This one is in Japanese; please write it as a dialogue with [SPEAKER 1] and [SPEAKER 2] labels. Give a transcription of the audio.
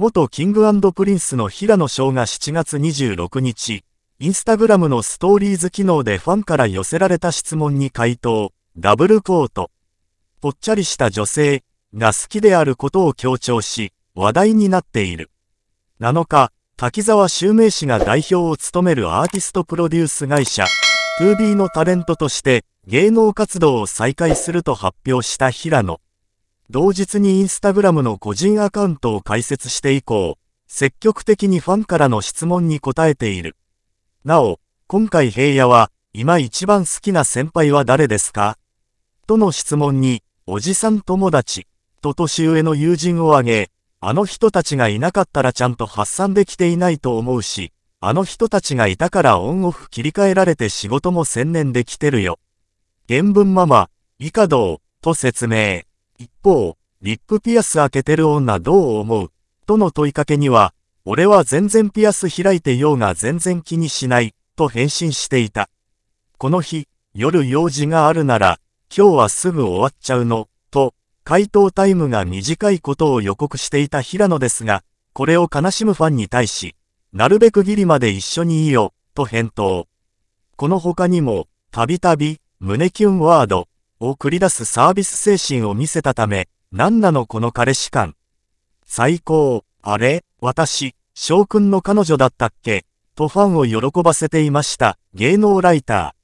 [SPEAKER 1] 元キングプリンスの平野翔が7月26日、インスタグラムのストーリーズ機能でファンから寄せられた質問に回答、ダブルコート。ぽっちゃりした女性が好きであることを強調し、話題になっている。7日、滝沢修明氏が代表を務めるアーティストプロデュース会社、2B のタレントとして芸能活動を再開すると発表した平野。同日にインスタグラムの個人アカウントを開設して以降、積極的にファンからの質問に答えている。なお、今回平野は、今一番好きな先輩は誰ですかとの質問に、おじさん友達、と年上の友人を挙げ、あの人たちがいなかったらちゃんと発散できていないと思うし、あの人たちがいたからオンオフ切り替えられて仕事も専念できてるよ。原文ママ、以下どう、と説明。一方、リップピアス開けてる女どう思うとの問いかけには、俺は全然ピアス開いてようが全然気にしない、と返信していた。この日、夜用事があるなら、今日はすぐ終わっちゃうの、と、回答タイムが短いことを予告していた平野ですが、これを悲しむファンに対し、なるべくギリまで一緒にいいよ、と返答。この他にも、たびたび、胸キュンワード、を繰り出すサービス精神を見せたため、何なのこの彼氏感。最高、あれ、私、翔くんの彼女だったっけとファンを喜ばせていました、芸能ライター。